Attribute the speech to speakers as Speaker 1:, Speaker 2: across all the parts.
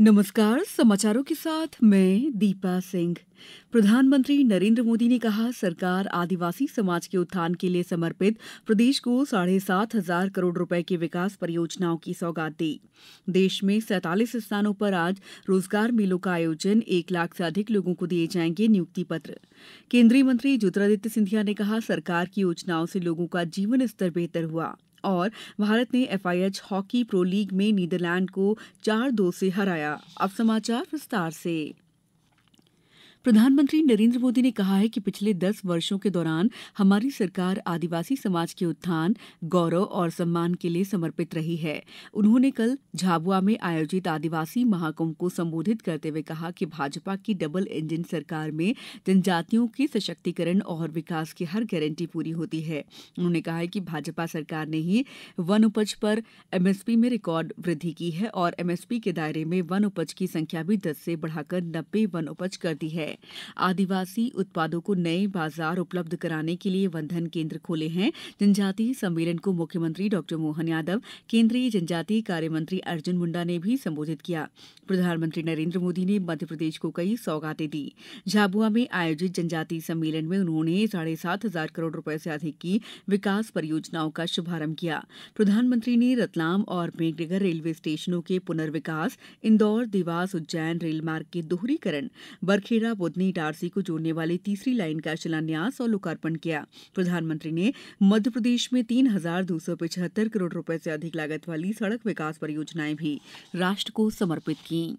Speaker 1: नमस्कार समाचारों के साथ मैं दीपा सिंह प्रधानमंत्री नरेंद्र मोदी ने कहा सरकार आदिवासी समाज के उत्थान के लिए समर्पित प्रदेश को साढ़े सात हजार करोड़ रुपए की विकास परियोजनाओं की सौगात दी देश में सैतालीस स्थानों पर आज रोजगार मेलों का आयोजन एक लाख से अधिक लोगों को दिए जाएंगे नियुक्ति पत्र केंद्रीय मंत्री ज्योतिरादित्य सिंधिया ने कहा सरकार की योजनाओं से लोगों का जीवन स्तर बेहतर हुआ और भारत ने एफआईएच हॉकी प्रो लीग में नीदरलैंड को चार दो से हराया अब समाचार विस्तार से प्रधानमंत्री नरेन्द्र मोदी ने कहा है कि पिछले दस वर्षों के दौरान हमारी सरकार आदिवासी समाज के उत्थान गौरव और सम्मान के लिए समर्पित रही है उन्होंने कल झाबुआ में आयोजित आदिवासी महाकुंभ को संबोधित करते हुए कहा कि भाजपा की डबल इंजन सरकार में जनजातियों के सशक्तिकरण और विकास की हर गारंटी पूरी होती है उन्होंने कहा है कि भाजपा सरकार ने ही वन उपज पर एमएसपी में रिकॉर्ड वृद्धि की है और एमएसपी के दायरे में वन उपज की संख्या भी दस से बढ़ाकर नब्बे वन उपज कर दी है आदिवासी उत्पादों को नए बाजार उपलब्ध कराने के लिए बंधन केंद्र खोले हैं जनजातीय सम्मेलन को मुख्यमंत्री डॉ मोहन यादव केंद्रीय जनजातीय कार्य मंत्री अर्जुन मुंडा ने भी संबोधित किया प्रधानमंत्री नरेंद्र मोदी ने मध्यप्रदेश को कई सौगातें दी झाबुआ में आयोजित जनजातीय सम्मेलन में उन्होंने साढ़े सात हजार करोड़ रुपए से अधिक की विकास परियोजनाओं का शुभारंभ किया प्रधानमंत्री ने रतलाम और मेघनगर रेलवे स्टेशनों के पुनर्विकास इंदौर देवास उज्जैन रेल मार्ग के दोहरीकरण बरखेड़ा खुद ने इटारसी को जोड़ने वाली तीसरी लाइन का शिलान्यास और लोकार्पण किया प्रधानमंत्री ने मध्यप्रदेश में तीन हजार दो सौ पिछहत्तर करोड़ रूपये से अधिक लागत वाली सड़क विकास परियोजनाएं भी राष्ट्र को समर्पित कीं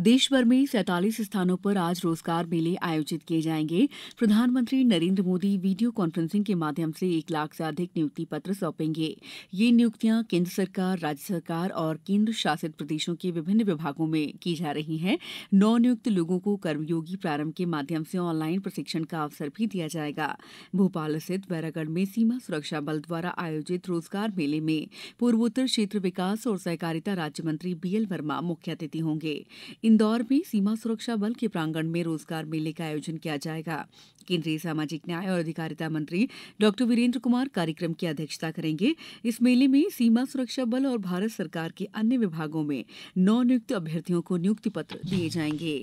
Speaker 1: देशभर में सैंतालीस स्थानों पर आज रोजगार मेले आयोजित किए जाएंगे प्रधानमंत्री नरेन्द्र मोदी वीडियो कॉन्फ्रेंसिंग के माध्यम से एक लाख से अधिक नियुक्ति पत्र सौंपेंगे ये नियुक्तियां केंद्र सरकार राज्य सरकार और केंद्र शासित प्रदेशों के विभिन्न विभागों में की जा रही है नौ नियुक्त लोगों को कर्मयोगी प्रारंभ के माध्यम से ऑनलाइन प्रशिक्षण का अवसर भी दिया जाएगा भोपाल स्थित बैरागढ़ में सीमा सुरक्षा बल द्वारा आयोजित रोजगार मेले में पूर्वोत्तर क्षेत्र विकास और सहकारिता राज्य मंत्री बी वर्मा मुख्य अतिथि होंगे इंदौर में सीमा सुरक्षा बल के प्रांगण में रोजगार मेले का आयोजन किया जाएगा केंद्रीय सामाजिक न्याय और अधिकारिता मंत्री डॉ वीरेंद्र कुमार कार्यक्रम की अध्यक्षता करेंगे इस मेले में सीमा सुरक्षा बल और भारत सरकार के अन्य विभागों में नवनियुक्त अभ्यर्थियों को नियुक्ति पत्र दिए जाएंगे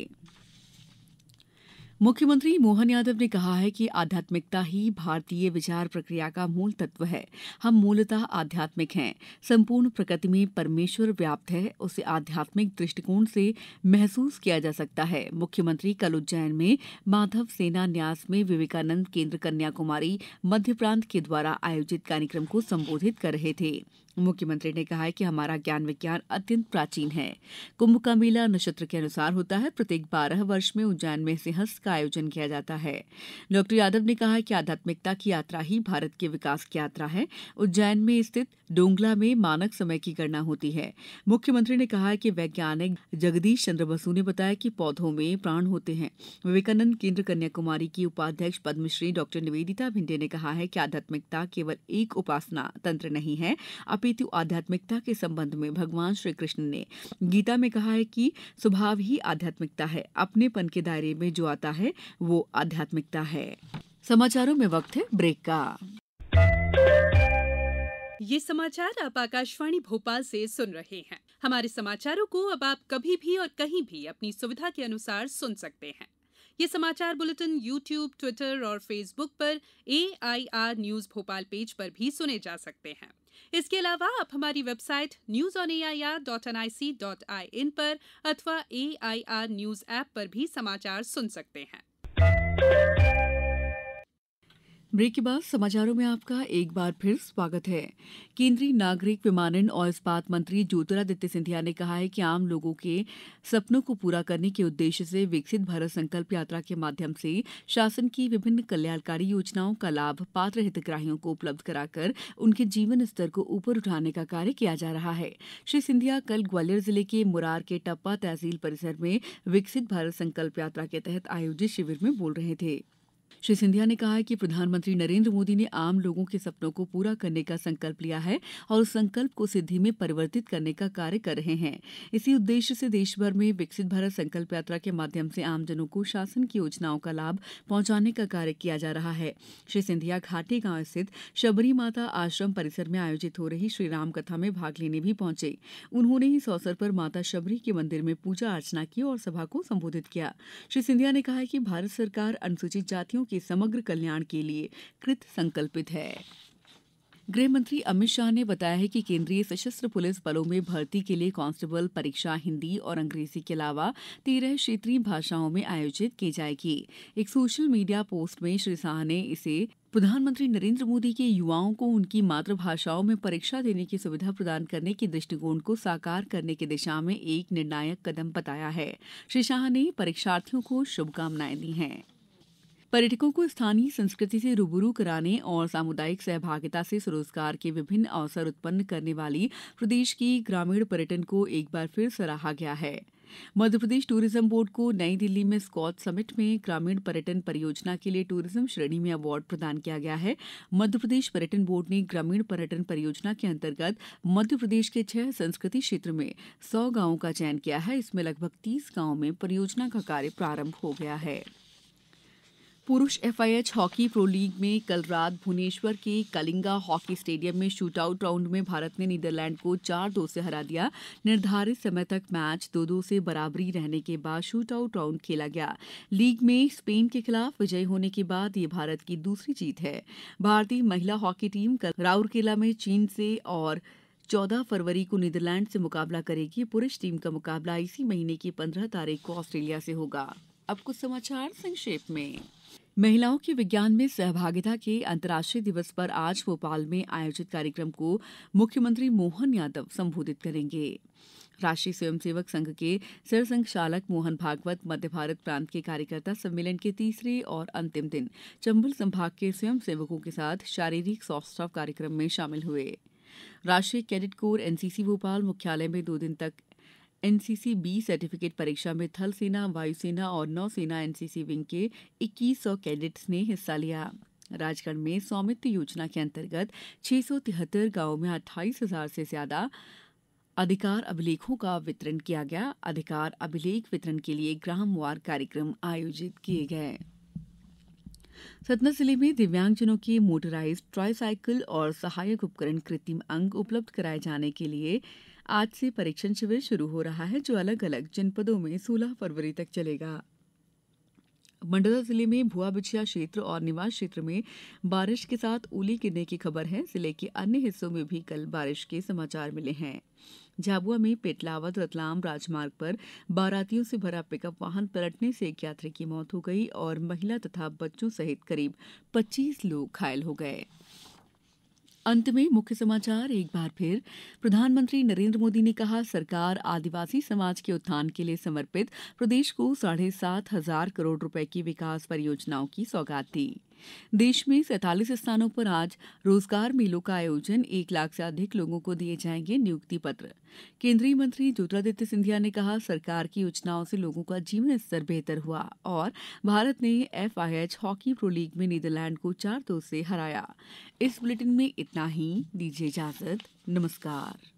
Speaker 1: मुख्यमंत्री मोहन यादव ने कहा है कि आध्यात्मिकता ही भारतीय विचार प्रक्रिया का मूल तत्व है हम मूलतः आध्यात्मिक हैं संपूर्ण प्रकृति में परमेश्वर व्याप्त है उसे आध्यात्मिक दृष्टिकोण से महसूस किया जा सकता है मुख्यमंत्री कल उज्जैन में माधव सेना न्यास में विवेकानंद केंद्र कन्याकुमारी मध्य प्रांत के द्वारा आयोजित कार्यक्रम को संबोधित कर रहे थे मुख्यमंत्री ने कहा कि हमारा ज्ञान विज्ञान अत्यंत प्राचीन है कुंभ का मेला नक्षत्र के अनुसार होता है प्रत्येक बारह वर्ष में उज्जैन में सिंहस्थ का आयोजन किया जाता है डॉक्टर यादव ने कहा कि आध्यात्मिकता की यात्रा ही भारत के विकास की यात्रा है उज्जैन में स्थित डोंगला में मानक समय की गणना होती है मुख्यमंत्री ने कहा कि वैज्ञानिक जगदीश चंद्र बसु ने बताया कि पौधों में प्राण होते हैं विवेकानंद केंद्र कन्याकुमारी की उपाध्यक्ष पद्मश्री डॉक्टर निवेदिता भिंडे ने कहा है कि आध्यात्मिकता केवल एक उपासना तंत्र नहीं है अपितु अपितु आध्यात्मिकता के संबंध में भगवान श्रीकृष्ण ने गीता में कहा है कि स्वभाव ही आध्यात्मिकता है अपनेपन के दायरे में जो आता है वो आध्यात्मिकता है समाचारों में वक्त है ब्रेक का ये समाचार आप आकाशवाणी भोपाल से सुन रहे हैं हमारे समाचारों को अब आप कभी भी और कहीं भी अपनी सुविधा के अनुसार सुन सकते हैं ये समाचार बुलेटिन यू ट्यूब ट्विटर और फेसबुक पर एआईआर न्यूज भोपाल पेज पर भी सुने जा सकते हैं इसके अलावा आप हमारी website news on A I R dot N I C dot I N पर अथवा A I R news app पर भी समाचार सुन सकते हैं ब्रेक के बाद समाचारों में आपका एक बार फिर स्वागत है केंद्रीय नागरिक विमानन और इस्पात मंत्री ज्योतिरादित्य सिंधिया ने कहा है कि आम लोगों के सपनों को पूरा करने के उद्देश्य से विकसित भारत संकल्प यात्रा के माध्यम से शासन की विभिन्न कल्याणकारी योजनाओं का लाभ पात्र हितग्राहियों को उपलब्ध कराकर उनके जीवन स्तर को ऊपर उठाने का कार्य किया जा रहा है श्री सिंधिया कल ग्वालियर जिले के मुरार के टप्पा तहसील परिसर में विकसित भारत संकल्प यात्रा के तहत आयोजित शिविर में बोल रहे थे श्री सिंधिया ने कहा कि प्रधानमंत्री नरेंद्र मोदी ने आम लोगों के सपनों को पूरा करने का संकल्प लिया है और उस संकल्प को सिद्धि में परिवर्तित करने का कार्य कर रहे हैं इसी उद्देश्य से देशभर में विकसित भारत संकल्प यात्रा के माध्यम से आमजनों को शासन की योजनाओं का लाभ पहुंचाने का कार्य किया जा रहा है श्री सिंधिया घाटी गांव स्थित शबरी माता आश्रम परिसर में आयोजित हो रही श्री रामकथा में भाग लेने भी पहुंचे उन्होंने इस अवसर पर माता शबरी के मंदिर में पूजा अर्चना की और सभा को संबोधित किया श्री सिंधिया ने कहा कि भारत सरकार अनुसूचित जातियों देशवासियों के समग्र कल्याण के लिए कृत संकल्पित है गृह मंत्री अमित शाह ने बताया है कि केंद्रीय सशस्त्र पुलिस बलों में भर्ती के लिए कांस्टेबल परीक्षा हिंदी और अंग्रेजी के अलावा तेरह क्षेत्रीय भाषाओं में आयोजित की जाएगी एक सोशल मीडिया पोस्ट में श्री शाह ने इसे प्रधानमंत्री नरेंद्र मोदी के युवाओं को उनकी मातृभाषाओं में परीक्षा देने की सुविधा प्रदान करने के दृष्टिकोण को साकार करने की दिशा में एक निर्णायक कदम बताया है श्री शाह ने परीक्षार्थियों को शुभकामनाएं दी हैं पर्यटकों को स्थानीय संस्कृति से रूबरू कराने और सामुदायिक सहभागिता से स्वरोजगार के विभिन्न अवसर उत्पन्न करने वाली प्रदेश की ग्रामीण पर्यटन को एक बार फिर सराहा गया है मध्यप्रदेश टूरिज्म बोर्ड को नई दिल्ली में स्कॉट समिट में ग्रामीण पर्यटन परियोजना के लिए टूरिज्म श्रेणी में अवार्ड प्रदान किया गया है मध्यप्रदेश पर्यटन बोर्ड ने ग्रामीण पर्यटन परियोजना के अंतर्गत मध्यप्रदेश के छह संस्कृति क्षेत्र में सौ गांवों का चयन किया है इसमें लगभग तीस गांवों में परियोजना का कार्य प्रारंभ हो गया है पुरुष एफआईएच हॉकी प्रो लीग में कल रात भुवनेश्वर के कलिंगा हॉकी स्टेडियम में शूटआउट राउंड में भारत ने नीदरलैंड को चार दो से हरा दिया निर्धारित समय तक मैच दो दो से बराबरी रहने के बाद शूटआउट राउंड खेला गया लीग में स्पेन के खिलाफ विजय होने के बाद ये भारत की दूसरी जीत है भारतीय महिला हॉकी टीम कल राउरकेला में चीन से और चौदह फरवरी को नीदरलैंड से मुकाबला करेगी पुरुष टीम का मुकाबला इसी महीने की पंद्रह तारीख को ऑस्ट्रेलिया से होगा अब कुछ समाचार संक्षेप में महिलाओं के विज्ञान में सहभागिता के अंतर्राष्ट्रीय दिवस पर आज भोपाल में आयोजित कार्यक्रम को मुख्यमंत्री मोहन यादव संबोधित करेंगे राष्ट्रीय स्वयंसेवक संघ के सरसंघ चालक मोहन भागवत मध्य भारत प्रांत के कार्यकर्ता सम्मेलन के तीसरे और अंतिम दिन चंबल संभाग के स्वयंसेवकों के साथ शारीरिक सौष्ठव कार्यक्रम में शामिल हुए राष्ट्रीय कैडेट कोर एनसीसी भोपाल मुख्यालय में दो दिन तक एनसीसी बी सर्टिफिकेट परीक्षा में थल सेना वायुसेना और नौसेना एनसीसी विंग के 2100 कैडेट्स ने हिस्सा लिया राजगढ़ में स्वामित्व योजना के अंतर्गत छह सौ तिहत्तर गांवों में अट्ठाईस हजार से ज्यादा अधिकार अभिलेखों का वितरण किया गया अधिकार अभिलेख वितरण के लिए ग्राम वार कार्यक्रम आयोजित किए गए सतना जिले में दिव्यांगजनों के मोटराइज ट्राईसाइकिल और सहायक उपकरण कृत्रिम अंग उपलब्ध कराए जाने के लिए आज से परीक्षण शिविर शुरू हो रहा है जो अलग अलग जनपदों में सोलह फरवरी तक चलेगा मंडला जिले में भुआ बिछिया क्षेत्र और निवास क्षेत्र में बारिश के साथ ओले गिरने की खबर है जिले के अन्य हिस्सों में भी कल बारिश के समाचार मिले हैं झाबुआ में पेटलावद रतलाम राजमार्ग पर बारातियों से भरा पिकअप वाहन पलटने से एक यात्री की मौत हो गई और महिला तथा बच्चों सहित करीब 25 लोग घायल हो गए अंत में मुख्य समाचार एक बार फिर प्रधानमंत्री नरेंद्र मोदी ने कहा सरकार आदिवासी समाज के उत्थान के लिए समर्पित प्रदेश को साढ़े सात हजार करोड़ रुपए की विकास परियोजनाओं की सौगात दी देश में सैतालीस स्थानों पर आज रोजगार मेलों का आयोजन एक लाख से अधिक लोगों को दिए जाएंगे नियुक्ति पत्र केंद्रीय मंत्री ज्योतिरादित्य सिंधिया ने कहा सरकार की योजनाओं से लोगों का जीवन स्तर बेहतर हुआ और भारत ने एफआईएच हॉकी प्रो लीग में नीदरलैंड को चार दो से हराया इस बुलेटिन में इतना ही दीजिए इजाजत नमस्कार